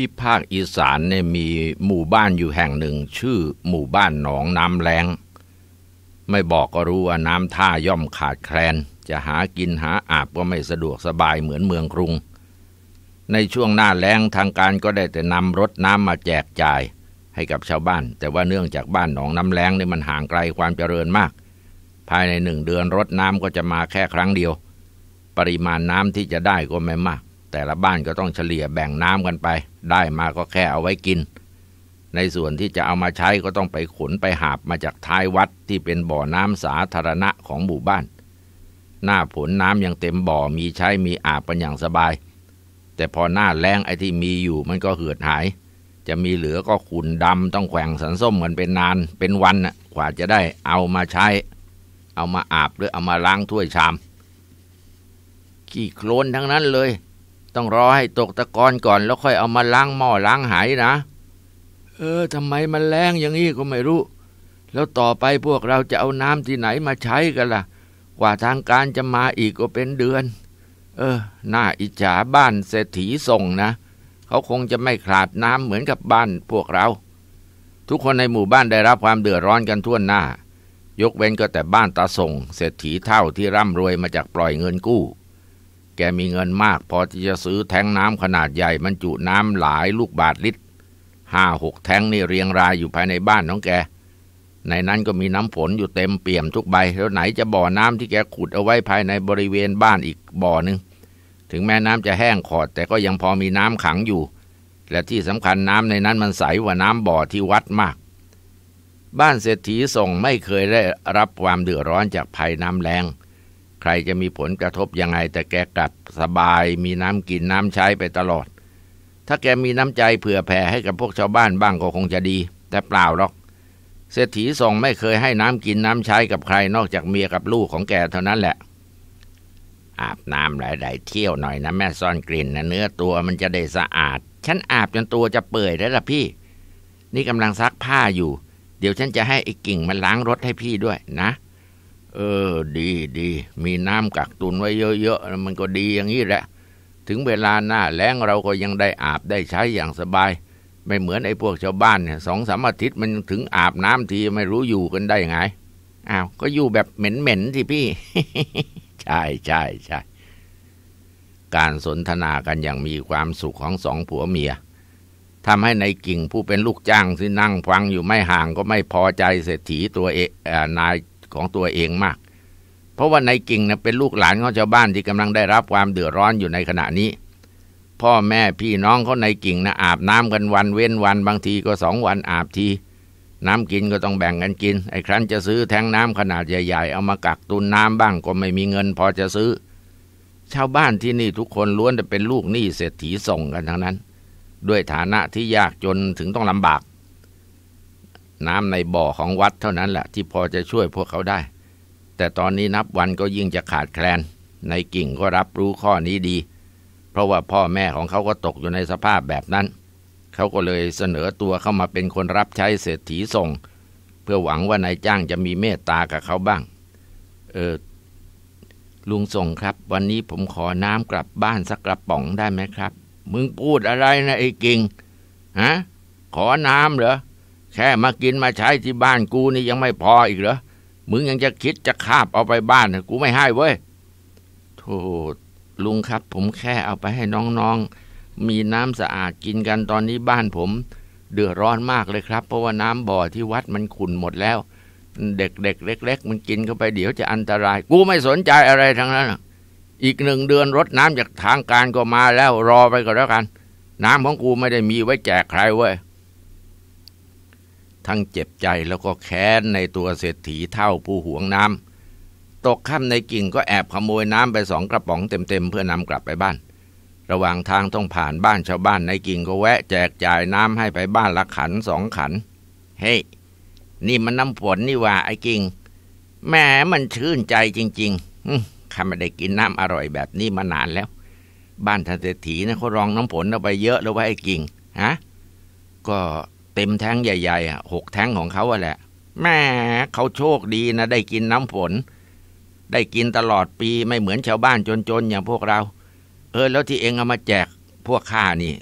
ที่ภาคอีสานเนี่ยมีหมู่บ้านอยู่แห่งหนึ่ง ชื่อหมู่บ้านหนองน้ำแรงไม่บอกก็รู้ว่าน้ำท่าย่อมขาดแคลน จะหากินหาอาบก็ไม่สะดวกสบายเหมือนเมืองกรุง ในช่วงหน้าแล้งทางการก็ได้แต่นำรถน้ำมาแจกจ่าย ให้กับชาวบ้าน แต่ว่าเนื่องจากบ้านหนองน้ำแลงงนี่มันห่างไกลความเจริญมาก ภายในหนึ่งเดือนรถน้ำก็จะมาแค่ครั้งเดียว ปริมาณน้ำที่จะได้ก็ไม่มากแต่ละบ้านก็ต้องเฉลี่ยแบ่งน้ำกันไป ได้มาก็แค่เอาไว้กิน ในส่วนที่จะเอามาใช้ก็ต้องไปขน ไปหาบมาจากท้ายวัดที่เป็นบ่อน้ำสาธารณะของหมู่บ้าน หน้าผนน้ำยังเต็มบ่อมีใช้มีอาบกันอย่างสบาย แต่พอหน้าแรงไอ้ที่มีอยู่ มันก็เหือดหาย จะมีเหลือก็ขุนดำต้องแขวงสันส้มกันเป็นนานเป็นวันน่ะกว่าจะได้ เอามาใช้ เอามาอาบหรือเอามาล้างถ้วยชามขี้โคลนทั้งนั้นเลยต้องรอให้ตกตะกอนก่อนแล้วค่อยเอามาล้างหม้อล้างหายนะ เออทำไมมันแรงอย่างนี้ก็ไม่รู้ แล้วต่อไปพวกเราจะเอาน้ำที่ไหนมาใช้กันละ่ะ กว่าทางการจะมาอีกก็เป็นเดือน เออน่าอิจฉาบ้านเศรษฐีส่งนะ เขาคงจะไม่ขาดน้ำเหมือนกับบ้าน พวกเรา ทุกคนในหมู่บ้านได้รับความเดือดร้อนกันทั่วหน้า ยกเว้นก็แต่บ้านตาส่งเศรษฐีเท่าที่ร่ำรวยมาจากปล่อยเงินกู้แกมีเงินมากพอที่จะซื้อแทงน้ำขนาดใหญ่ มันจุน้ำหลายลูกบาทลิตรห้าหกแทงนี่เรียงรายอยู่ภายในบ้านของแกในนั้นก็มีน้ำฝนอยู่เต็มเปี่ยมทุกใบแล้วไหนจะบ่อน้ำที่แกขุดเอาไว้ภายในบริเวณบ้านอีกบ่อหนึ่งถึงแม้น้ำจะแห้งขอดแต่ก็ยังพอมีน้ำขังอยู่ และที่สำคัญน้ำในนั้นมันใสกว่าน้ำบ่อที่วัดมาก บ้านเศรษฐีส่งไม่เคยได้รับความเดือดร้อนจากภัยน้ำแรงใครจะมีผลกระทบยังไง แต่แกกลับสบายมีน้ำกินน้ำใช้ไปตลอด ถ้าแกมีน้ำใจเผื่อแผ่ให้กับพวกชาวบ้านบ้างก็คงจะดี แต่เปล่าหรอกเศรษฐีทรงไม่เคยให้น้ำกินน้ำใช้กับใครนอกจากเมียกับลูกของแกเท่านั้นแหละ อาบน้ำหลายๆเที่ยวหน่อยนะแม่ซ่อนกลิ่นนะเนื้อตัวมันจะได้สะอาด ฉันอาบจนตัวจะเปื่อยแล้วล่ะพี่ นี่กำลังซักผ้าอยู่ เดี๋ยวฉันจะให้ไอ้กิ่งมันล้างรถให้พี่ด้วยนะเออ ดีดี มีน้ำกักตุนไว้เยอะๆ มันก็ดีอย่างนี้แหละ ถึงเวลาหน้าแล้งเราก็ยังได้อาบได้ใช้อย่างสบาย ไม่เหมือนไอ้พวกชาวบ้านเนี่ยสองสามอาทิตย์มันถึงอาบน้ำทีไม่รู้อยู่กันได้ไง อ้าว ก็อยู่แบบเหม็น ๆ สิพี่ ใช่ใช่ใช่ การสนทนากันอย่างมีความสุขของสองผัวเมีย ทำให้ในกิ่งผู้เป็นลูกจ้างที่นั่งฟังอยู่ไม่ห่างก็ไม่พอใจเศรษฐีตัวเอกนายของตัวเองมาก เพราะว่านายกิ่งนะเป็นลูกหลานของชาวบ้านที่กำลังได้รับความเดือดร้อนอยู่ในขณะนี้ พ่อแม่พี่น้องเขาในกิ่งนะอาบน้ำกันวัน เว้นวัน บางทีก็สองวันอาบทีน้ำกินก็ต้องแบ่งกันกินไอ้ครั้นจะซื้อแทงน้ำขนาดใหญ่ๆเอามากักตุนน้ำบ้างก็ไม่มีเงินพอจะซื้อ ชาวบ้านที่นี่ทุกคนล้วนจะเป็นลูกหนี้เศรษฐีส่งกันทั้งนั้น ด้วยฐานะที่ยากจนถึงต้องลำบากน้ำในบ่อของวัดเท่านั้นแหละที่พอจะช่วยพวกเขาได้ แต่ตอนนี้นับวันก็ยิ่งจะขาดแคลน ในกิ่งก็รับรู้ข้อนี้ดี เพราะว่าพ่อแม่ของเขาก็ตกอยู่ในสภาพแบบนั้น เขาก็เลยเสนอตัวเข้ามาเป็นคนรับใช้เศรษฐีส่ง เพื่อหวังว่านายจ้างจะมีเมตตากับเขาบ้าง เออ ลุงส่งครับ วันนี้ผมขอน้ำกลับบ้านสักกระป๋องได้ไหมครับ มึงพูดอะไรนะไอ้กิ่งฮะขอน้ำเหรอแค่มากินมาใช้ที่บ้านกูนี่ยังไม่พออีกเหรอ มึงยังจะคิดจะคาบเอาไปบ้านกูไม่ให้เว้ยโธ่ลุงครับ ผมแค่เอาไปให้น้องๆ มีน้ำสะอาดกินกันตอนนี้บ้านผมเดือดร้อนมากเลยครับ เพราะว่าน้ำบ่อที่วัดมันขุ่นหมดแล้ว เด็กๆเล็กๆ มันกินเข้าไปเดี๋ยวจะอันตราย กูไม่สนใจอะไรทั้งนั้นอีกหนึ่งเดือนรดน้ำจากทางการก็มาแล้ว รอไปก็แล้วกัน น้ำของกูไม่ได้มีไว้แจกใครเว้ยทั้งเจ็บใจแล้วก็แค้นในตัวเศรษฐีเท่าผู้หวงน้ำตกค่ำในกิ่งก็แอบขโมยน้ำไปสองกระป๋องเต็มๆเพื่อนำกลับไปบ้าน ระหว่างทางต้องผ่านบ้านชาวบ้านในกิ่งก็แวะแจกจ่ายน้ำให้ไปบ้านละขันสองขัน เฮ้ hey, นี่มันน้ำฝนนี่ว่า ไอ้กิ่งแหมมันชื่นใจจริงๆข้าไม่ได้กินน้ำอร่อยแบบนี้มานานแล้ว บ้านทันเศรษฐีนะเขารองน้ำฝนเอาไปเยอะแล้วว่าไอ้กิ่งฮะก็เต็มแท้งใหญ่ๆอ่ะหกแท้งของเขาแหละแม่เขาโชคดีนะ ได้กินน้ำฝนได้กินตลอดปีไม่เหมือนชาวบ้านจนๆอย่างพวกเรา เออแล้วที่เองเอามาแจกพวกข้านี่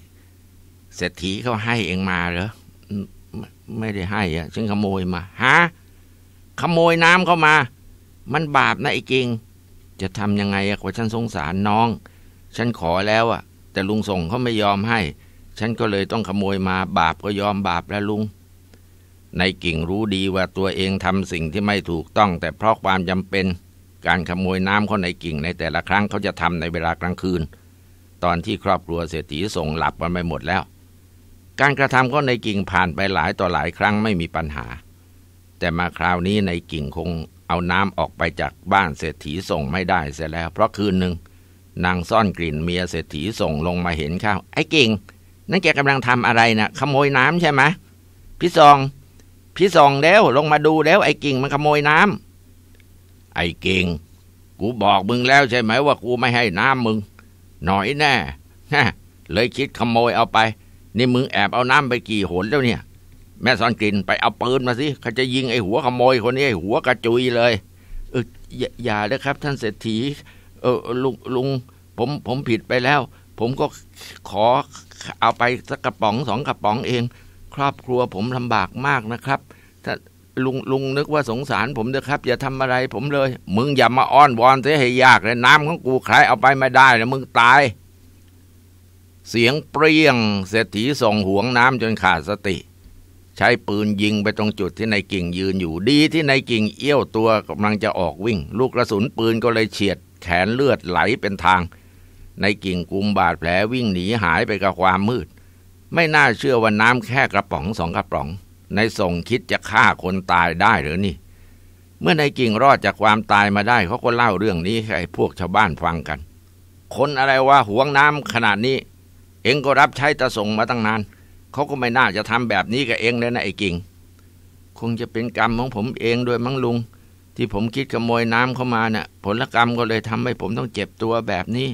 เศรษฐีเขาให้เองมาเหรอไม่ได้ให้อ่ะฉันขโมยมาฮะขโมยน้ำเข้ามา มันบาปนะไอ้กิง จะทำยังไงอะว่าฉันสงสารน้อง ฉันขอแล้วอะแต่ลุงส่งเขาไม่ยอมให้ฉันก็เลยต้องขโมยมาบาปก็ยอมบาปแล้วลุงในกิ่งรู้ดีว่าตัวเองทำสิ่งที่ไม่ถูกต้องแต่เพราะความจำเป็น การขโมยน้ำเขาในกิ่งในแต่ละครั้งเขาจะทำในเวลากลางคืน ตอนที่ครอบครัวเศรษฐีส่งหลับกันไปหมดแล้ว การกระทำขาในกิ่งผ่านไปหลายต่อหลายครั้งไม่มีปัญหา แต่มาคราวนี้ในกิ่งคงเอาน้ำออกไปจากบ้านเศรษฐีส่งไม่ได้เสียแล้ว เพราะคืนหนึ่งนางซ่อนกลิ่นเมียเศรษฐีส่งลงมาเห็นข้าวไอ้กิ่งนั่นแกกำลังทำอะไรนะ่ะ ขโมยน้ำใช่ไหม พี่ซอง พี่ซองแล้วลงมาดูแล้วไอ้กิ่งมันขโมยน้ำ ไอ้กิ่ง กูบอกมึงแล้วใช่ไหมว่ากูไม่ให้น้ำมึง หน่อยแน่ฮะเลยคิดขโมยเอาไป นี่มึงแอบเอาน้ำไปกี่หนแล้วเนี่ย แม่ซอนกลิ่นไปเอาปืนมา สิเขาจะยิงไอ้หัวขโมยคนนี้ไอ้หัวกระจุยเลยเอออย่าเลยครับ ท่านเศรษฐีเออลุงลุง ผมผมผิดไปแล้ว ผมก็ขอเอาไปสักกระป๋องสองกระป๋องเอง ครอบครัวผมลำบากมากนะครับ ถ้าลุงลุงนึกว่าสงสารผมนะครับอย่าทำอะไร ผมเลย มึงอย่ามาอ้อนวอน เสียให้ยากเลยน้ำของกูใครเอาไปไม่ได้นะมึงตาย เสียงเปรี้ยงเศรษฐีส่งห่วงน้ำจนขาดสติ ใช้ปืนยิงไปตรงจุดที่นายกิ่งยืนอยู่ดีที่นายกิ่งเอี้ยวตัวกำลังจะออกวิ่ง ลูกกระสุนปืนก็เลยเฉียด แขนเลือดไหลเป็นทางในกิ่งกุมบาดแผลวิ่งหนีหายไปกับความมืด ไม่น่าเชื่อว่าน้ำแค่กระป๋องสองกระป๋อง ในส่งคิดจะฆ่าคนตายได้หรือนี่ เมื่อในกิ่งรอดจากความตายมาได้เขาก็เล่าเรื่องนี้ ให้พวกชาวบ้านฟังกัน คนอะไรว่าหวงน้ำขนาดนี้ เองก็รับใช้ตาส่งมาตั้งนานเขาก็ไม่น่าจะทำแบบนี้กับเองเลยนะไอ้กิ่ง คงจะเป็นกรรมของผมเองด้วยมั้งลุง ที่ผมคิดขโมยน้ำเข้ามาเนะ่ะ ผลกรรมก็เลยทำให้ผมต้องเจ็บตัวแบบนี้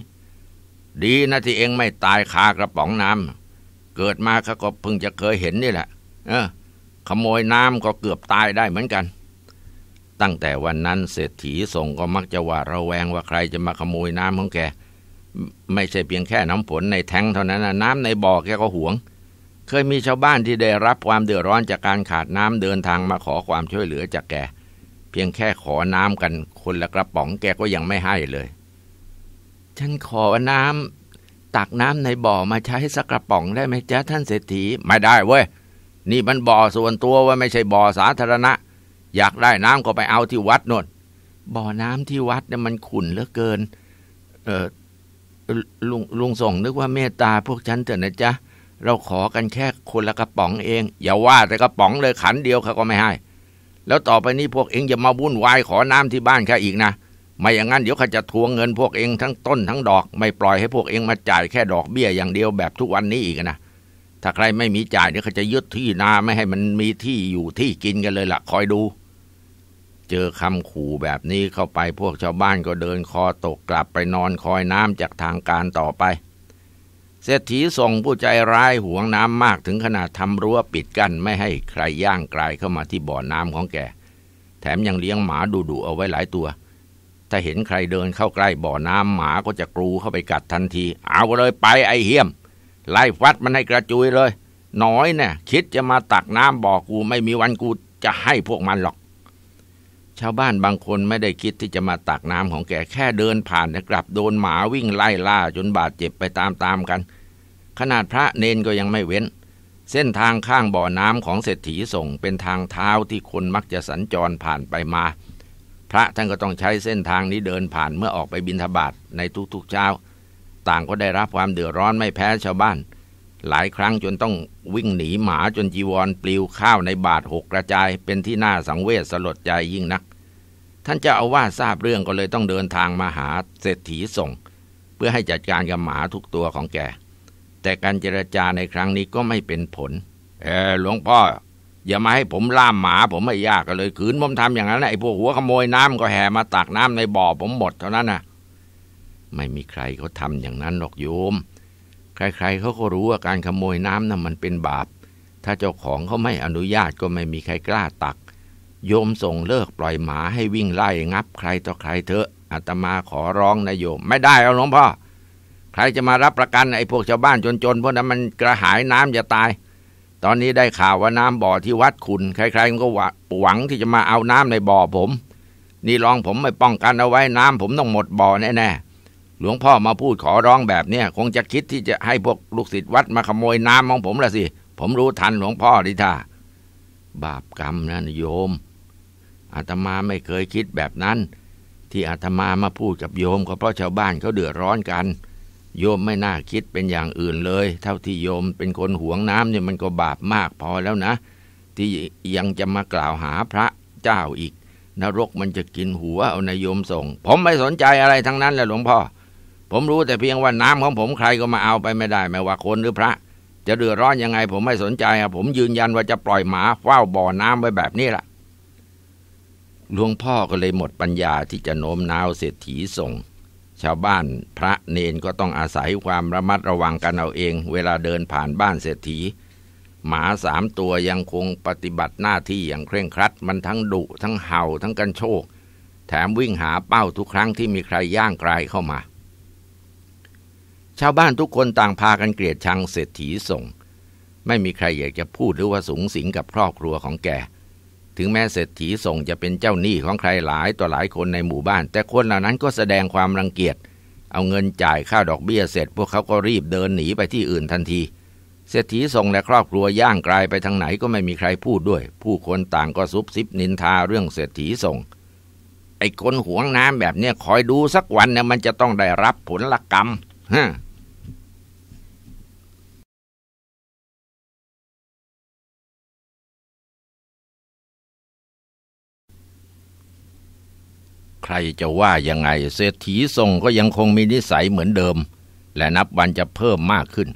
ดีนะที่เองไม่ตายคากระป๋องน้ำเกิดมาข้าก็เพิ่งจะเคยเห็นนี่แหละเออขโมยน้ำก็เกือบตายได้เหมือนกัน ตั้งแต่วันนั้นเศรษฐีส่งก็มักจะหวาดระแวงว่าใครจะมาขโมยน้ำของแก ไม่ใช่เพียงแค่น้ำฝนในแท้งเท่านั้นนะน้ำในบ่อแกก็หวง เคยมีชาวบ้านที่ได้รับความเดือดร้อนจากการขาดน้ำเดินทางมาขอความช่วยเหลือจากแกเพียงแค่ขอน้ำกัน คนละกระป๋องแกก็ยังไม่ให้เลยฉันขอน้ำตักน้ำในบ่อมาใช้สักกระป๋อง ได้ไหมจ๊ะท่านเศรษฐีไม่ได้เว้ยนี่มันบ่อส่วนตัวว่าไม่ใช่บ่อสาธารณะ อยากได้น้ำก็ไปเอาที่วัดนนบ่อน้ำที่วัดเนี่ยมันขุ่นเหลือเกิน เออลุงลุงส่งนึกว่าเมตตาพวกฉันเถอะนะจ๊ะเราขอกันแค่คนละกระป๋องเอง อย่าว่าแต่กระป๋องเลยขันเดียวเขาก็ไม่ให้แล้วต่อไปนี้พวกเองอย่ามาวุ่นวายขอน้ำที่บ้านข้าอีกนะไม่อย่างนั้นเดี๋ยวเขาจะทวงเงินพวกเองทั้งต้นทั้ง ดอกไม่ปล่อยให้พวกเองมาจ่ายแค่ดอกเบี้ยอย่างเดียวแบบทุกวันนี้อีกนะ ถ้าใครไม่มีจ่ายเดี๋ยวเขาจะยึดที่นาไม่ให้มันมีที่อยู่ที่กินกันเลยละ่ะคอยดู เจอคำขู่แบบนี้เข้าไปพวกชาวบ้านก็เดินคอตกกลับไปนอนคอยน้ำจากทางการต่อไป เศรษฐีส่งผู้ใจร้ายห่วงน้ำมากถึงขนาดทำรั้วปิดกั้นไม่ให้ใครย่างกลายเข้ามาที่บ่อน้ำของแก แถมยังเลี้ยงหมาดุๆเอาไว้หลายตัวถ้าเห็นใครเดินเข้าใกล้ บ่อน้ำหมาก็จะกรูเข้าไปกัดทันที เอาเลยไปไอเหียม ไล่ฟัดมันให้กระจุยเลย น้อยเนี่ยคิดจะมาตักน้ำบ่อกูไม่มีวันกูจะให้พวกมันหรอก ชาวบ้านบางคนไม่ได้คิดที่จะมาตักน้ำของแก แค่เดินผ่านนะกลับโดนหมาวิ่งไล่ล่า จนบาดเจ็บไปตามๆกัน ขนาดพระเนนก็ยังไม่เว้น เส้นทางข้างบ่อน้ำของเศรษฐีส่งเป็นทางเท้าที่คนมักจะสัญจรผ่านไปมาพระท่านก็ต้องใช้เส้นทางนี้เดินผ่านเมื่อออกไปบิณฑบาตในทุกๆเช้า ต่างก็ได้รับความเดือดร้อนไม่แพ้ชาวบ้าน หลายครั้งจนต้องวิ่งหนีหมาจนจีวรปลิวข้าวในบาทหกกระจายเป็นที่น่าสังเวชสลดใจยิ่งนัก ท่านเจ้าอาวาสทราบเรื่องก็เลยต้องเดินทาง มาหาเศรษฐีส่ง เพื่อให้จัดการกับหมาทุกตัวของแกแต่การเจรจาในครั้งนี้ก็ไม่เป็นผล เออหลวงพ่ออย่ามาให้ผมล่ามหมาผมไม่ยากกันเลยขืนผมทำอย่างนั้น ไอ้พวกหัวขโมยน้ำก็แห่มาตักน้ำในบ่อผมหมดเท่านั้นนะไม่มีใครเขาทาอย่างนั้นหรอกโยม ใครๆเขาก็รู้ว่าการขโมยน้ำนะ่ะมันเป็นบาป ถ้าเจ้าของเขาไม่อนุญาตก็ไม่มีใครกล้าตัก โยมส่งเลิกปล่อยหมาให้วิ่งไล่งับใครต่อใครเถอะอาตมาขอร้องนะโยม ไม่ได้เอาหลวงพ่อใครจะมารับประกันไอ้พวกชาวบ้านจนๆพวกนั้นมันกระหายน้ำจะตายตอนนี้ได้ข่าวว่าน้ำบ่อที่วัดคุณใครๆก็หวังที่จะมาเอาน้ำในบ่อผม นี่ลองผมไม่ป้องกันเอาไว้น้ำผมต้องหมดบ่อแน่ๆหลวงพ่อมาพูดขอร้องแบบเนี้ยคงจะคิดที่จะให้พวกลูกศิษย์วัดมาขโมยน้ำของผมละสิ ผมรู้ทันหลวงพ่อดิท่าบาปกรรมนะโยมอาตมาไม่เคยคิดแบบนั้น ที่อาตมามาพูดกับโยม ก็เพราะชาวบ้านเขาเดือดร้อนกันโยมไม่น่าคิดเป็นอย่างอื่นเลย เท่าที่โยมเป็นคนหวงน้ำเนี่ยมันก็บาปมากพอแล้วนะ ที่ยังจะมากล่าวหาพระเจ้าอีก นรกมันจะกินหัวเอานายโยมส่ง ผมไม่สนใจอะไรทั้งนั้นแหละหลวงพ่อ ผมรู้แต่เพียงว่าน้ำของ ผมใครก็มาเอาไปไม่ได้ไม่ว่าคนหรือพระ จะเดือดร้อนยังไงผมไม่สนใจอะผมยืนยันว่าจะปล่อยหมาเฝ้าบ่อน้ำไว้แบบนี้ล่ะหลวงพ่อก็เลยหมดปัญญาที่จะโน้มน้าวเศรษฐีส่งชาวบ้านพระเนน ก็ต้องอาศัยความระมัดระวังกันเอาเอง เวลาเดินผ่านบ้านเศรษฐี หมาสามตัวยังคงปฏิบัติหน้าที่อย่างเคร่งครัด มันทั้งดุทั้งเห่าทั้งกันโชกแถมวิ่งหาเป้าทุกครั้งที่มีใครย่างกรายเข้ามา ชาวบ้านทุกคนต่างพากันเกลียดชังเศรษฐีส่ง ไม่มีใครอยากจะพูดหรือว่าสูงสิงกับครอบครัวของแกถึงแม้เศรษฐีส่งจะเป็นเจ้าหนี้ของใครหลายต่อหลายคนในหมู่บ้าน แต่คนเหล่านั้นก็แสดงความรังเกียจ เอาเงินจ่ายค่าดอกเบี้ยเสร็จพวกเขาก็รีบเดินหนีไปที่อื่นทันที เศรษฐีส่งและครอบครัวย่างกลายไปทางไหนก็ไม่มีใครพูดด้วย ผู้คนต่างก็ซุบซิบนินทาเรื่องเศรษฐีส่ง ไอ้คนหวงน้ำแบบเนี้ยคอยดูสักวันเนี่ยมันจะต้องได้รับผลกรรมฮะใครจะว่ายังไงเศรษฐีทรงก็ยังคงมีนิสัยเหมือนเดิม และนับวันจะเพิ่มมากขึ้น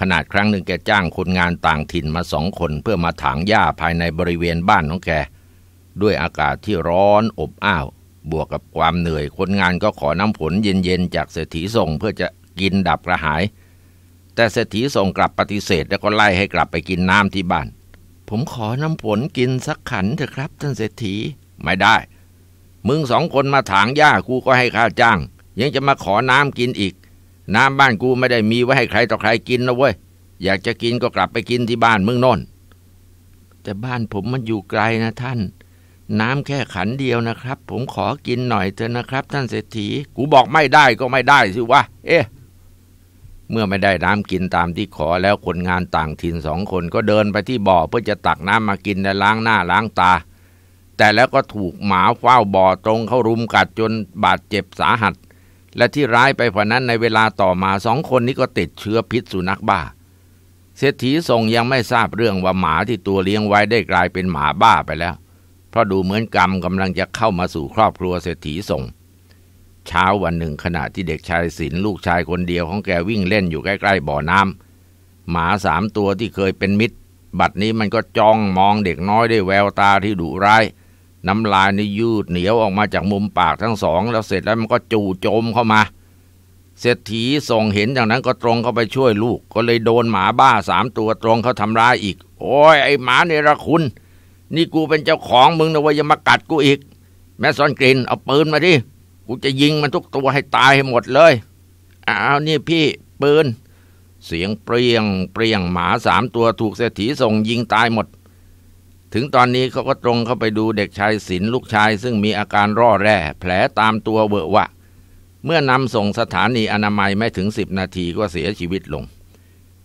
ขนาดครั้งหนึ่งแกจ้างคนงานต่างถิ่นมาสองคน เพื่อมาถางหญ้าภายในบริเวณบ้านของแก ด้วยอากาศที่ร้อนอบอ้าว บวกกับความเหนื่อย คนงานก็ขอน้ำผลเย็นๆจากเศรษฐีทรงเพื่อจะกินดับกระหาย แต่เศรษฐีทรงกลับปฏิเสธแล้วก็ไล่ให้กลับไปกินน้ำที่บ้าน ผมขอน้ำผลกินสักขันเถอะครับ ท่านเศรษฐีไม่ได้มึงสองคนมาถางหญ้า กูก็ให้ค่าจ้างยังจะมาขอน้ำกินอีก น้ำบ้านกูไม่ได้มีไว้ให้ใครต่อใครกินนะเว้ยอยากจะกินก็กลับไปกินที่บ้าน มึงนอนแต่บ้านผมมันอยู่ไกลนะ ท่าน น้ำแค่ขันเดียวนะครับ ผมขอกินหน่อยเถอะนะครับ ท่านเศรษฐี กูบอกไม่ได้ก็ไม่ได้สิวะเอ๊ะเมื่อไม่ได้น้ำกินตามที่ขอแล้วคนงานต่างถิ่นสองคนก็เดินไปที่บ่อเพื่อจะตักน้ำมากินและล้างหน้าล้างตาแต่แล้วก็ถูกหมาเฝ้าบ่อตรงเข้ารุมกัดจนบาดเจ็บสาหัส และที่ร้ายไปกว่านั้นในเวลาต่อมาสองคนนี้ก็ติดเชื้อพิษสุนัขบ้า เศรษฐีทรงยังไม่ทราบเรื่องว่าหมาที่ตัวเลี้ยงไว้ได้กลายเป็นหมาบ้าไปแล้ว เพราะดูเหมือนกรรมกำลังจะเข้ามาสู่ครอบครัวเศรษฐีทรงเช้าวันหนึ่งขณะที่เด็กชายศิลลูกชายคนเดียวของแกวิ่งเล่นอยู่ใกล้ ๆ บ่อน้ำหมาสามตัวที่เคยเป็นมิตร บัดนี้มันก็จ้องมองเด็กน้อยด้วยแววตาที่ดุร้ายน้ำลายนี่ยืดเหนียวออกมาจากมุมปากทั้งสองแล้วเสร็จแล้วมันก็จู่โจมเข้ามาเศรษฐีส่งเห็นอย่างนั้นก็ตรงเข้าไปช่วยลูก ก็เลยโดนหมาบ้าสามตัวตรงเขาทำร้ายอีก โอ้ยไอหมาเนรคุณ นี่กูเป็นเจ้าของมึงนะวายยังมากัดกูอีก แม่ซอนกรินเอาปืนมาดิกูจะยิงมันทุกตัวให้ตายให้หมดเลยอ้าวนี่พี่ปืน เสียงเปรียงเปรียงหมาสามตัวถูกเศรษฐีส่งยิงตายหมดถึงตอนนี้เขาก็ตรงเข้าไปดูเด็กชายศิลลูกชายซึ่งมีอาการร่อแร่ แผลตามตัวเบอะวะ เมื่อนำส่งสถานีอนามัยไม่ถึงสิบนาทีก็เสียชีวิตลง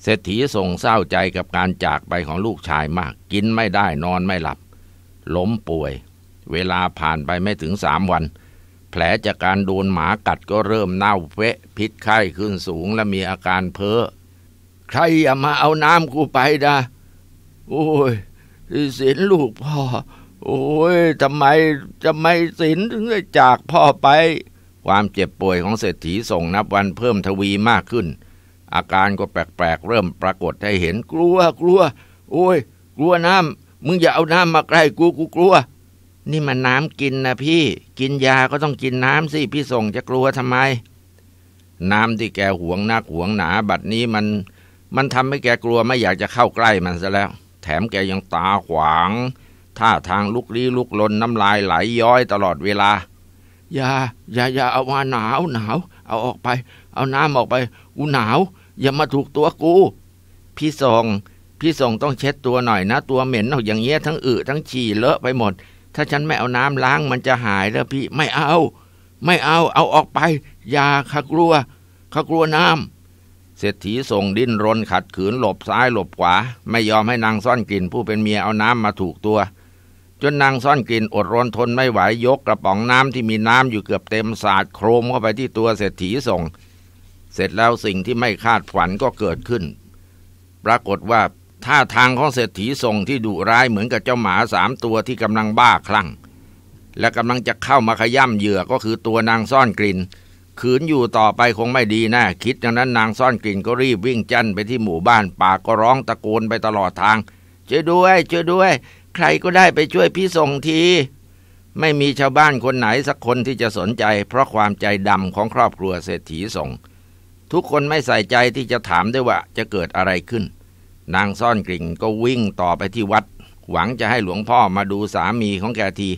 เศรษฐีส่งเศร้าใจกับการจากไปของลูกชายมาก กินไม่ได้นอนไม่หลับล้มป่วย เวลาผ่านไปไม่ถึงสามวัน แผลจากการโดนหมากัดก็เริ่มเน่าเฟะพิษไข้ขึ้นสูงและมีอาการเพ้อใครอย่ามาเอาน้ำกูไปดะโอ้ยศีลลูกพ่อ โอ้ย ทำไมทำไมศีลถึงได้จากพ่อไป ความเจ็บป่วยของเศรษฐีส่งนับวันเพิ่มทวีมากขึ้น อาการก็แปลกๆเริ่มปรากฏให้เห็นกลัว กลัว โอ้ย กลัวน้ำมึงอย่าเอาน้ำมาใกล้กูกูกลัว นี่มันน้ำกินนะพี่ กินยาก็ต้องกินน้ำสิพี่ส่งจะกลัวทำไม น้ำที่แกหวงนักหวงหนาบัดนี้มัน มันทำให้แกกลัวไม่อยากจะเข้าใกล้มันซะแล้วถมแกยังตาขวางท่าทางลุกลี้ลุกลนน้ำลายไหลยย้อยตลอดเวลา อย่า อย่าอย่าเอามาหนาวหนาวเอาออกไป เอาน้ำออกไปอูหนาว อย่ามาถูกตัวกู พี่สองพี่สองต้องเช็ดตัวหน่อย นะ ตัวเหม็นเอาอย่างเงี้ยทั้งอึทั้งฉี่เลอะไปหมด ถ้าฉันไม่เอาน้ำล้างมันจะหายแล้วพี่ไม่เอา ไม่เอาเอาออกไป อย่าขากลัวขากลัวน้ำเศรษฐีส่งดิ้นรนขัดขืนหลบซ้ายหลบขวา ไม่ยอมให้นางซ่อนกลิ่นผู้เป็นเมียเอาน้ำมาถูกตัว จนนางซ่อนกลิ่นอดรนทนไม่ไหวยกกระป๋องน้ำที่มีน้ำอยู่เกือบเต็มสาดโครมเข้าไปที่ตัวเศรษฐีส่ง เสร็จแล้วสิ่งที่ไม่คาดฝันก็เกิดขึ้น ปรากฏว่าท่าทางของเศรษฐีส่งที่ดุร้ายเหมือนกับเจ้าหมาสามตัวที่กำลังบ้าคลั่งและกำลังจะเข้ามาขย้ำเหยื่อก็คือตัวนางซ่อนกลิ่นขืนอยู่ต่อไปคงไม่ดีแนะ่คิดอย่างนั้นนางซ่อนกลิ่นก็รีบ วิ่งจันไปที่หมู่บ้านป่าก็ร้องตะโกนไปตลอดทางช่วยด้วยช่วยด้วย ใครก็ได้ไปช่วยพี่ส่งที ไม่มีชาวบ้านคนไหนสักคนที่จะสนใจ เพราะความใจดำของครอบครัวเศรษฐีส่ง ทุกคนไม่ใส่ใจที่จะถามด้วยว่า จะเกิดอะไรขึ้น นางซ่อนกลิ่นก็วิ่งต่อไปที่วัด หวังจะให้หลวงพ่อมาดูสามีของแกที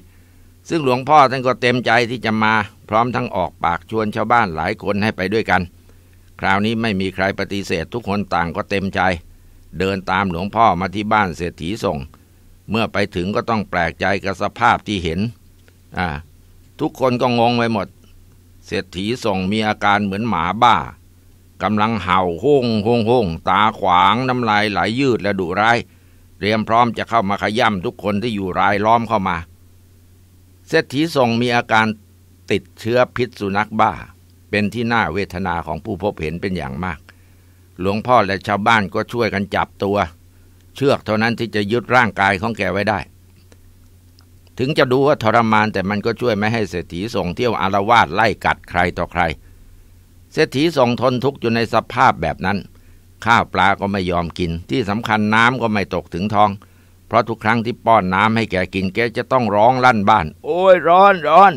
ซึ่งหลวงพ่อท่านก็เต็มใจที่จะมาพร้อมทั้งออกปากชวนชาวบ้านหลายคนให้ไปด้วยกัน คราวนี้ไม่มีใครปฏิเสธทุกคนต่างก็เต็มใจ เดินตามหลวงพ่อมาที่บ้านเศรษฐีส่ง เมื่อไปถึงก็ต้องแปลกใจกับสภาพที่เห็นอ่าทุกคนก็งงไปหมด เศรษฐีส่งมีอาการเหมือนหมาบ้ากำลังเห่าห้องห้องห้งตาขวาง น้ำลายไหลยยืด และดุร้ายเตรียมพร้อมจะเข้ามาขย้ำทุกคนที่อยู่รายล้อมเข้ามา เศรษฐีส่งมีอาการติดเชื้อพิษสุนัขบ้า เป็นที่น่าเวทนาของผู้พบเห็นเป็นอย่างมาก หลวงพ่อและชาวบ้านก็ช่วยกันจับตัว เชือกเท่านั้นที่จะยึดร่างกายของแกไว้ได้ ถึงจะดูว่าทรมาน แต่มันก็ช่วยไม่ให้เศรษฐีส่งเที่ยวอารวาสไล่กัดใครต่อใคร เศรษฐีส่งทนทุกข์อยู่ในสภาพแบบนั้น ข้าวปลาก็ไม่ยอมกิน ที่สำคัญน้ำก็ไม่ตกถึงท้อง เพราะทุกครั้งที่ป้อนน้ำให้แกกินแกจะต้องร้องลั่นบ้าน โอ้ยร้อนร้อน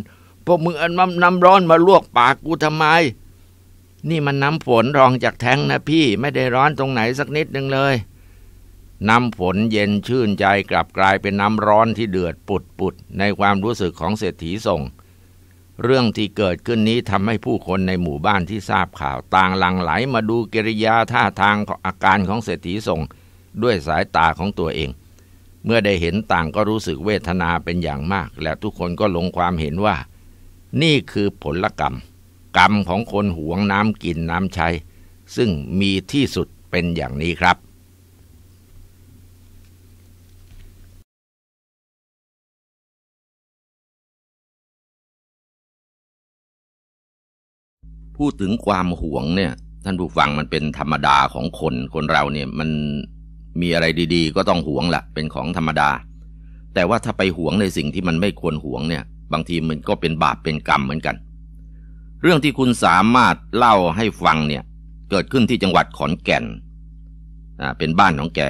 พวกมึงเอาน้ำน้ำร้อนมาลวกปากกูทำไม นี่มันน้ำฝนรองจากแทงนะพี่ไม่ได้ร้อนตรงไหนสักนิดหนึ่งเลย น้ำฝนเย็นชื่นใจกลับกลายเป็นน้ำร้อนที่เดือดปุดปุดในความรู้สึกของเศรษฐีส่ง เรื่องที่เกิดขึ้นนี้ทำให้ผู้คนในหมู่บ้านที่ทราบข่าวต่างหลังไหลมาดูกิริยาท่าทางอาการของเศรษฐีส่ง ด้วยสายตาของตัวเอง เมื่อได้เห็นต่างก็รู้สึกเวทนาเป็นอย่างมาก และทุกคนก็ลงความเห็นว่านี่คือผลกรรม กรรมของคนหวงน้ำกินน้ำใช้ ซึ่งมีที่สุดเป็นอย่างนี้ครับ พูดถึงความหวงเนี่ย ท่านผู้ฟังมันเป็นธรรมดาของคนคนเราเนี่ยมันมีอะไรดีๆก็ต้องหวงละ่ะเป็นของธรรมดา แต่ว่าถ้าไปหวงในสิ่งที่มันไม่ควรหวงเนี่ยบางทีมันก็เป็นบาปเป็นกรรมเหมือนกัน เรื่องที่คุณสามารถเล่าให้ฟังเนี่ยเกิดขึ้นที่จังหวัดขอนแก่นอ่าเป็นบ้านของแก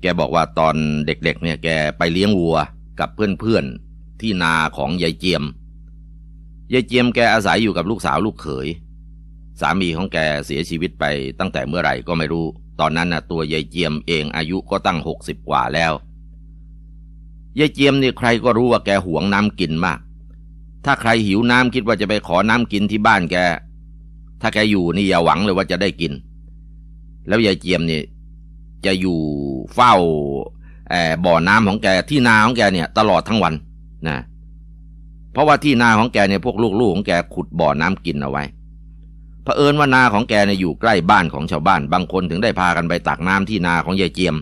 แกบอกว่าตอนเด็กๆเนี่ยแกไปเลี้ยงวัวกับเพื่อนๆที่นาของยายเจียม ยายเจียมแกอาศัยอยู่กับลูกสาวลูกเขย สามีของแกเสียชีวิตไปตั้งแต่เมื่อไหร่ก็ไม่รู้ ตอนนั้นนะ่ะตัวยายเจียมเองอายุก็ตั้งหกสิบกว่าแล้วยายเจียมนี่ใครก็รู้ว่าแกหวงน้ำกินมาก ถ้าใครหิวน้ำคิดว่าจะไปขอน้ำกินที่บ้านแก ถ้าแกอยู่นี่อย่าหวังเลยว่าจะได้กิน แล้วยายเจียมนี่ จะอยู่เฝ้าบ่อน้ำของแกที่นาของแกเนี่ย ตลอดทั้งวันนะ เพราะว่าที่นาของแกเนี่ยพวกลูกๆของแกขุดบ่อน้ำกินเอาไว้ เผอิญว่านาของแกเนี่ยอยู่ใกล้บ้านของชาวบ้านบางคนถึงได้พากันไปตักน้ำที่นาของยายเจียม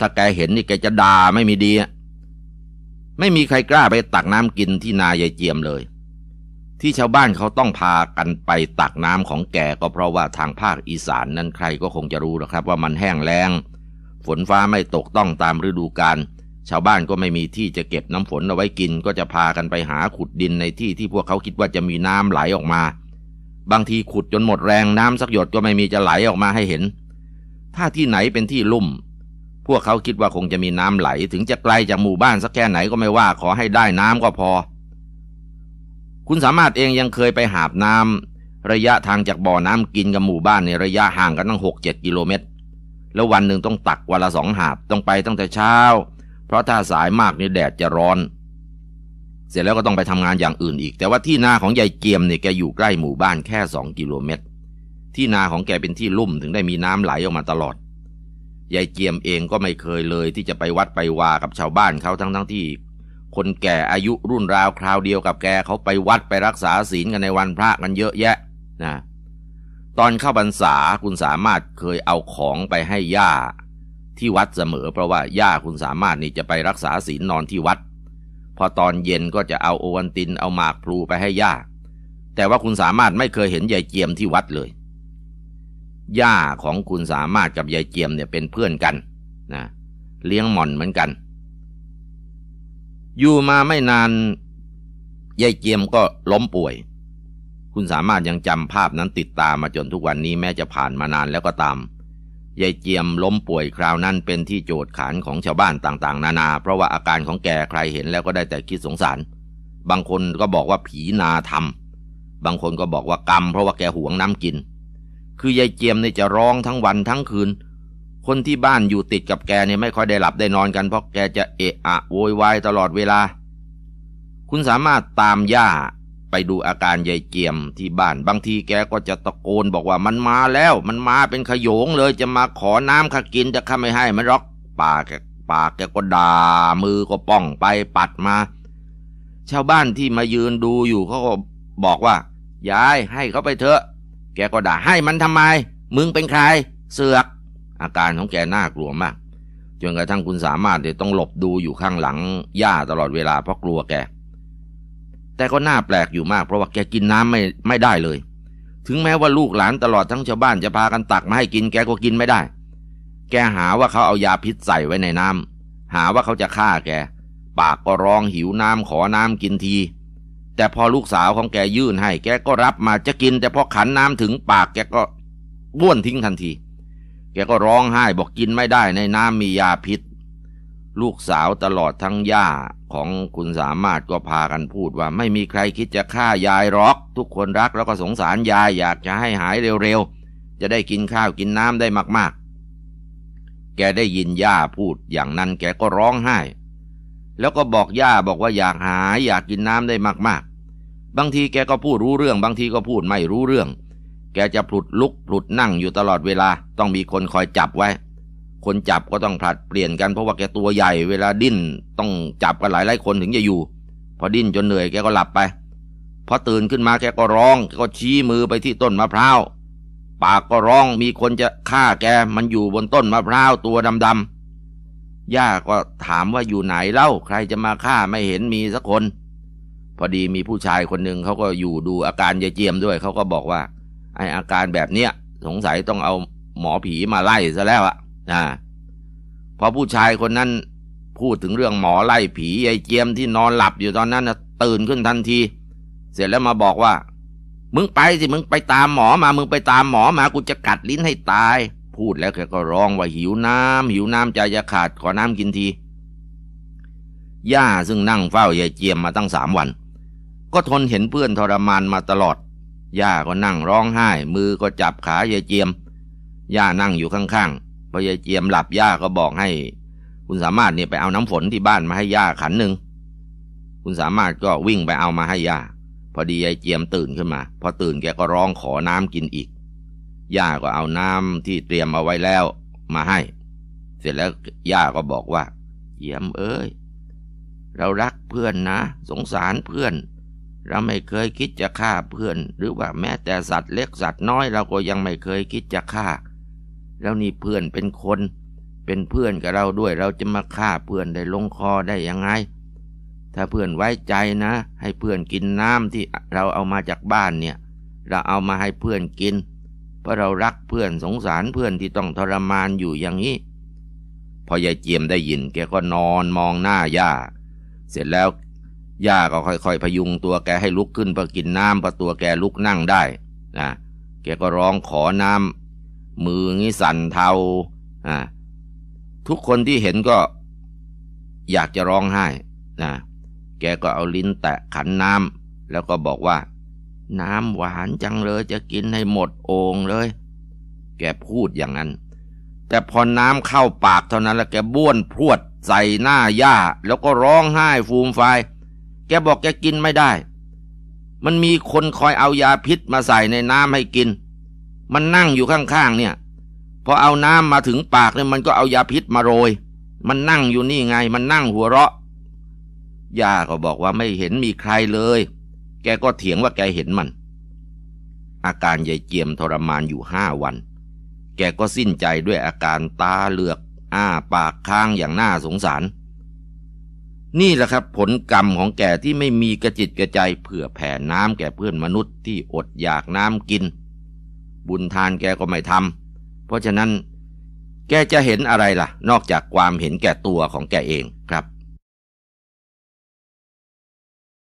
ถ้าแกเห็นนี่แกจะด่าไม่มีดีอ่ะไม่มีใครกล้าไปตักน้ำกินที่นายายเจียมเลย ที่ชาวบ้านเขาต้องพากันไปตักน้ำของแกก็เพราะว่าทางภาคอีสาน นั้นใครก็คงจะรู้นะครับ ว่ามันแห้งแล้งฝนฟ้าไม่ตกต้องตามฤดูกาลชาวบ้านก็ไม่มีที่จะเก็บน้ำฝนเอาไว้กิน ก็จะพากันไปหาขุดดินในที่ที่พวกเขาคิดว่าจะมีน้ำไหลออกมา บางทีขุดจนหมดแรงน้ำสักหยดก็ไม่มีจะไหลออกมาให้เห็น ถ้าที่ไหนเป็นที่ลุ่มพวกเขาคิดว่าคงจะมีน้ำไหลถึงจะไกลจากหมู่บ้านสักแค่ไหนก็ไม่ว่าขอให้ได้น้ำก็พอ คุณสามารถเองยังเคยไปหาบน้ำระยะทางจากบ่อน้ำกินกับหมู่บ้านในระยะห่างกันตั้งหกเจ็ดกิโลเมตร แล้ววันหนึ่งต้องตักวันละสองหาบ ต้องไปตั้งแต่เช้า เพราะถ้าสายมากนี่แดดจะร้อน เสร็จแล้วก็ต้องไปทำงานอย่างอื่นอีก แต่ว่าที่นาของยายเจียมเนี่ยแกอยู่ใกล้หมู่บ้านแค่สองกิโลเมตร ที่นาของแกเป็นที่ลุ่มถึงได้มีน้ำไหลออกมาตลอดยายเจียมเองก็ไม่เคยเลย ที่จะไปวัดไปวากับชาวบ้านเขาทั้งทั้งที่ คนแก่อายุรุ่นราวคราวเดียวกับแกเขาไปวัดไปรักษาศีลกันในวันพระกันเยอะแยะนะตอนเข้าบรรษาคุณสามารถเคยเอาของไปให้ย่าที่วัดเสมอ เพราะว่าย่าคุณสามารถนี่จะไปรักษาศีลนอนที่วัด พอตอนเย็นก็จะเอาโอวันตินเอาหมากพลูไปให้ย่าแต่ว่าคุณสามารถไม่เคยเห็นยายเจียมที่วัดเลยย่าของคุณสามารถกับยายเจียมเนี่ยเป็นเพื่อนกันนะเลี้ยงหม่อนเหมือนกัน อยู่มาไม่นานยายเจียมก็ล้มป่วย คุณสามารถยังจำภาพนั้นติดตามมาจนทุกวันนี้แม้จะผ่านมานานแล้วก็ตามยายเจียมล้มป่วยคราวนั้นเป็นที่โจทย์ขานของชาวบ้านต่างๆนานา เพราะว่าอาการของแกใครเห็นแล้วก็ได้แต่คิดสงสาร บางคนก็บอกว่าผีนาทำบางคนก็บอกว่ากรรมเพราะว่าแกหวงน้ำกินคือยายเจียมเนี่ยจะร้องทั้งวันทั้งคืน คนที่บ้านอยู่ติดกับแกเนี่ยไม่ค่อยได้หลับได้นอนกันเพราะแกจะเอะอะโวยวายตลอดเวลา คุณสามารถตามย่าไปดูอาการยายเจียมที่บ้าน บางทีแกก็จะตะโกนบอกว่ามันมาแล้ว มันมาเป็นขยงเลยจะมาขอน้ำข้ากินจะข้าไม่ให้มันรอกปากแกปากแกก็ด่ามือก็ป้องไปปัดมา ชาวบ้านที่มายืนดูอยู่ เขาก็บอกว่ายายให้เขาไปเถอะแกก็ด่าให้มันทำไม มึงเป็นใคร เสือก อาการของแกน่ากลัวมาก จนกระทั่งคุณสามารถเลยต้องหลบดูอยู่ข้างหลังหญ้าตลอดเวลาเพราะกลัวแก แต่ก็น่าแปลกอยู่มาก เพราะว่าแกกินน้ำไม่ไม่ได้เลย ถึงแม้ว่าลูกหลานตลอดทั้งชาวบ้านจะพากันตักมาให้กินแกก็กินไม่ได้ แกหาว่าเขาเอายาพิษใส่ไว้ในน้ำหาว่าเขาจะฆ่าแกปากก็ร้องหิวน้ำขอน้ำกินทีแต่พอลูกสาวของแกยื่นให้แกก็รับมาจะกิน แต่พอขันน้ำถึงปากแกก็บ้วนทิ้งทันที แกก็ร้องไห้บอกกินไม่ได้ในน้ำมียาพิษ ลูกสาวตลอดทั้งย่าของคุณสามารถก็พากันพูดว่าไม่มีใครคิดจะฆ่ายายรอก ทุกคนรัก แล้วก็สงสารยาย อยากจะให้หายเร็วๆจะได้กินข้าวกินน้ำได้มากๆ แกได้ยินย่าพูดอย่างนั้นแกก็ร้องไห้ แล้วก็บอกย่าบอกว่าอยากหายอยากกินน้ำได้มากบางทีแกก็พูดรู้เรื่อง บางทีก็พูดไม่รู้เรื่อง แกจะผลุดลุกผลุดนั่งอยู่ตลอดเวลา ต้องมีคนคอยจับไว้ คนจับก็ต้องผลัดเปลี่ยนกันเพราะว่าแกตัวใหญ่เวลาดิ้นต้องจับกันหลายหลายคนถึงจะอยู่ พอดิ้นจนเหนื่อยแกก็หลับไปพอตื่นขึ้นมาแกก็ร้องแกก็ชี้มือไปที่ต้นมะพร้าวปากก็ร้องมีคนจะฆ่าแกมันอยู่บนต้นมะพร้าวตัวดำๆย่าก็ถามว่าอยู่ไหนเล่า ใครจะมาฆ่าไม่เห็นมีสักคนพอดีมีผู้ชายคนหนึ่งเขาก็อยู่ดูอาการยายเจียมด้วย เขาก็บอกว่าไออาการแบบเนี้ยสงสัยต้องเอาหมอผีมาไล่ซะแล้วอะนะพอผู้ชายคนนั้นพูดถึงเรื่องหมอไล่ผียายเจียมที่นอนหลับอยู่ตอนนั้นนะตื่นขึ้นทันที เสร็จแล้วมาบอกว่า มึงไปสิมึงไปตามหมอมามึงไปตามหมอมากูจะกัดลิ้นให้ตาย พูดแล้วแกก็ร้องว่าหิวน้ำ หิวน้ำใจจะขาดขอน้ำกินทีย่าซึ่งนั่งเฝ้ายายเจียมมาตั้งสามวันก็ทนเห็นเพื่อนทรมานมาตลอด ย่าก็นั่งร้องไห้ มือก็จับขายายเจียม ย่านั่งอยู่ข้างๆพอยายเจียมหลับ ย่าก็บอกให้คุณสามารถเนี่ยไปเอาน้ำฝนที่บ้านมาให้ย่าขันหนึ่งคุณสามารถก็วิ่งไปเอามาให้ย่า พอดียายเจียมตื่นขึ้นมา พอตื่นแกก็ร้องขอน้ำกินอีก ย่าก็เอาน้ำที่เตรียมเอาไว้แล้วมาให้ เสร็จแล้วย่าก็บอกว่า เจียมเอ้ย เรารักเพื่อนนะ สงสารเพื่อนเราไม่เคยคิดจะฆ่าเพื่อน หรือว่าแม้แต่สัตว์เล็กสัตว์น้อยเราก็ยังไม่เคยคิดจะฆ่า แล้วนี่เพื่อนเป็นคน เป็นเพื่อนกับเราด้วยเราจะมาฆ่าเพื่อนได้ลงคอได้ยังไง ถ้าเพื่อนไว้ใจนะให้เพื่อนกินน้ำที่เราเอามาจากบ้านเนี่ย เราเอามาให้เพื่อนกิน เพราะเรารักเพื่อนสงสารเพื่อนที่ต้องทรมานอยู่อย่างนี้พอยายเจียมได้ยิน แกก็นอนมองหน้าย่าเสร็จแล้วย่าก็ค่อยๆพยุงตัวแกให้ลุกขึ้นเพื่อกินน้ำพอตัวแกลุกนั่งได้นะแกก็ร้องขอน้ำมืองี้สั่นเทาอ่าทุกคนที่เห็นก็อยากจะร้องไห้นะแกก็เอาลิ้นแตะขันน้ำแล้วก็บอกว่า น้ำหวานจังเลยจะกินให้หมดโอ่งเลย แกพูดอย่างนั้น แต่พอน้ำเข้าปากเท่านั้นแล้วแกบ้วนพรวดใส่หน้าย่าแล้วก็ร้องไห้ฟูมไฟแกบอกแกกินไม่ได้ มันมีคนคอยเอายาพิษมาใส่ในน้ำให้กิน มันนั่งอยู่ข้างๆเนี่ย พอเอาน้ำมาถึงปากเนี่ยมันก็เอายาพิษมาโรย มันนั่งอยู่นี่ไง มันนั่งหัวเราะยาก็บอกว่าไม่เห็นมีใครเลย แกก็เถียงว่าแกเห็นมัน อาการยายเจียมทรมานอยู่ห้าวัน แกก็สิ้นใจด้วยอาการตาเหลือก อ้าปากค้างอย่างน่าสงสารนี่แหละครับ ผลกรรมของแกที่ไม่มีกระจิตกระใจเผื่อแผ่น้ำแก่เพื่อนมนุษย์ที่อดอยากน้ำกิน บุญทานแกก็ไม่ทำเพราะฉะนั้นแกจะเห็นอะไรล่ะ นอกจากความเห็นแก่ตัวของแกเองครับ